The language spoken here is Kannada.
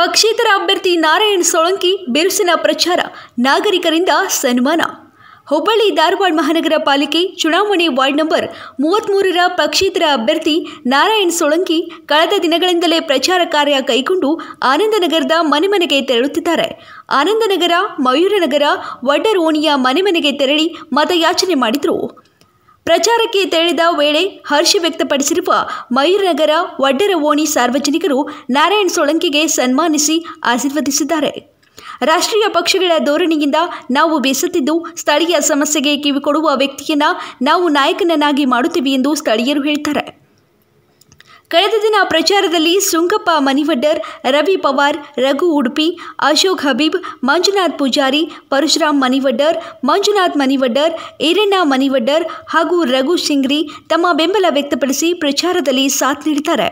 ಪಕ್ಷೇತರ ಅಭ್ಯರ್ಥಿ ನಾರಾಯಣ ಸೋಳಂಕಿ ಬಿರುಸಿನ ಪ್ರಚಾರ ನಾಗರಿಕರಿಂದ ಸನ್ಮಾನ ಹುಬ್ಬಳ್ಳಿ ಧಾರವಾಡ ಮಹಾನಗರ ಪಾಲಿಕೆ ಚುನಾವಣೆ ವಾರ್ಡ್ ನಂಬರ್ ಮೂವತ್ತ್ಮೂರರ ಪಕ್ಷೇತರ ಅಭ್ಯರ್ಥಿ ನಾರಾಯಣ್ ಸೋಳಂಕಿ ಕಳೆದ ದಿನಗಳಿಂದಲೇ ಪ್ರಚಾರ ಕಾರ್ಯ ಕೈಗೊಂಡು ಆನಂದನಗರದ ಮನೆ ಮನೆಗೆ ತೆರಳುತ್ತಿದ್ದಾರೆ ಆನಂದನಗರ ಮಯೂರನಗರ ವಡ್ಡರೋಣಿಯ ಮನೆ ಮನೆಗೆ ತೆರಳಿ ಮತಯಾಚನೆ ಮಾಡಿದರು ಪ್ರಚಾರಕ್ಕೆ ತೆರಳಿದ ವೇಳೆ ಹರ್ಷ ವ್ಯಕ್ತಪಡಿಸಿರುವ ಮಯೂರನಗರ ವಡ್ಡರ ಓಣಿ ಸಾರ್ವಜನಿಕರು ನಾರಾಯಣ್ ಸೋಳಂಕಿಗೆ ಸನ್ಮಾನಿಸಿ ಆಶೀರ್ವದಿಸಿದ್ದಾರೆ ರಾಷ್ಟ್ರೀಯ ಪಕ್ಷಗಳ ಧೋರಣೆಯಿಂದ ನಾವು ಬೇಸತ್ತಿದ್ದು ಸ್ಥಳೀಯ ಸಮಸ್ಯೆಗೆ ಕಿವಿಕೊಡುವ ವ್ಯಕ್ತಿಯನ್ನ ನಾವು ನಾಯಕನನ್ನಾಗಿ ಮಾಡುತ್ತೀವಿ ಎಂದು ಸ್ಥಳೀಯರು ಹೇಳ್ತಾರೆ ಕಳೆದ ದಿನ ಪ್ರಚಾರದಲ್ಲಿ ಸುಂಕಪ್ಪ ಮನಿವಡ್ಡರ್ ರವಿ ಪವಾರ್ ರಘು ಉಡುಪಿ ಅಶೋಕ್ ಹಬೀಬ್ ಮಂಜುನಾಥ್ ಪೂಜಾರಿ ಪರಶುರಾಮ್ ಮನಿವಡ್ಡರ್ ಮಂಜುನಾಥ್ ಮನಿವಡ್ಡರ್ ಈರಣ್ಣ ಮನಿವಡ್ಡರ್ ಹಾಗೂ ರಘು ಸಿಂಗ್ರಿ ತಮ್ಮ ಬೆಂಬಲ ವ್ಯಕ್ತಪಡಿಸಿ ಪ್ರಚಾರದಲ್ಲಿ ಸಾಥ್ ನೀಡಿದ್ದಾರೆ